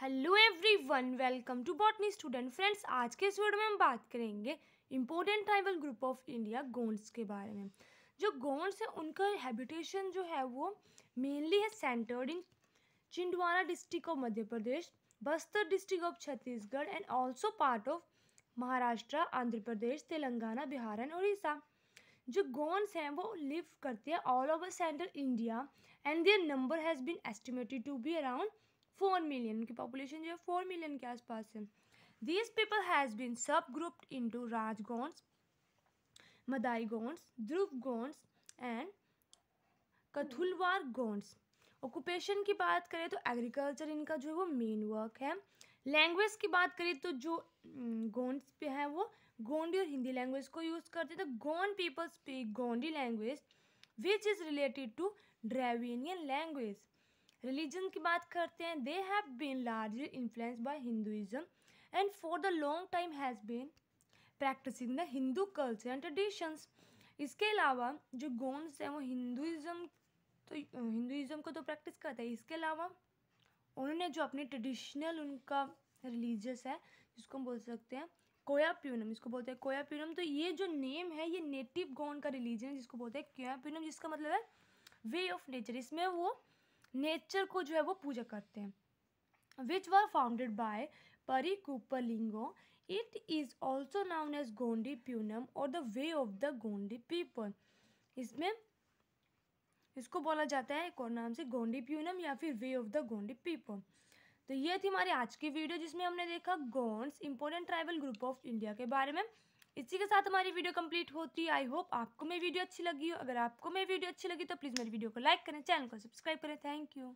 hello everyone welcome to botany student friends आज के इस वीडियो में हम बात करेंगे important tribal group of India Gonds के बारे में जो गोंड्स हैं उनका हैबिटेशन जो है वो मेनली है centred in Chhindwara district of Madhya Pradesh Bastar district of Chhattisgarh and also part of Maharashtra Andhra Pradesh Telangana Bihar and Orissa जो गोंड्स हैं वो लिव करते हैं all over central India and their number has been estimated to be around four million उनकी पॉपुलेशन जो है फोर मिलियन के आसपास है this people has been sub grouped into Rajgonds Madai Gonds Dhruv Gonds and कथुलवार Gonds occupation की बात करें तो एग्रीकल्चर इनका जो है वो मेन वर्क है लैंग्वेज की बात करें तो जो गोंड्स पे हैं वो गोंडी और हिंदी लैंग्वेज को यूज़ करते हैं तो Gond people speak Gondi language which is related to Dravidian language religion की बात करते हैं they have been largely influenced by Hinduism and for the long time has been practicing the Hindu culture and traditions इसके अलावा जो गोंड्स हैं वो हिंदुज़म तो हिंदुज़म को तो प्रैक्टिस करते हैं इसके अलावा उन्होंने जो अपने ट्रेडिशनल उनका रिलीजियस है जिसको हम बोल सकते हैं कोयाप्यूनम इसको बोलते हैं कोयाप्यूनम तो ये जो नेम है ये नेटिव गोंड का रिलीजन है जिसको बोलते हैं कोयाप्यूनम जिसका मतलब है वे ऑफ नेचर इसमें वो नेचर को जो है वो पूजा करते हैं विच वर founded by Pari Kupalingo it is also known as Gondi Punem और the way of the Gondi people इसमें इसको बोला जाता है एक और नाम से गोंडी प्यूनम या फिर way of the Gondi people तो ये थी हमारी आज की वीडियो जिसमें हमने देखा Gonds important tribal group of India के बारे में इसी के साथ हमारी वीडियो कंप्लीट होती है आई होप आपको मेरी वीडियो अच्छी लगी हो अगर आपको मेरी वीडियो अच्छी लगी तो प्लीज़ मेरी वीडियो को लाइक करें चैनल को सब्सक्राइब करें थैंक यू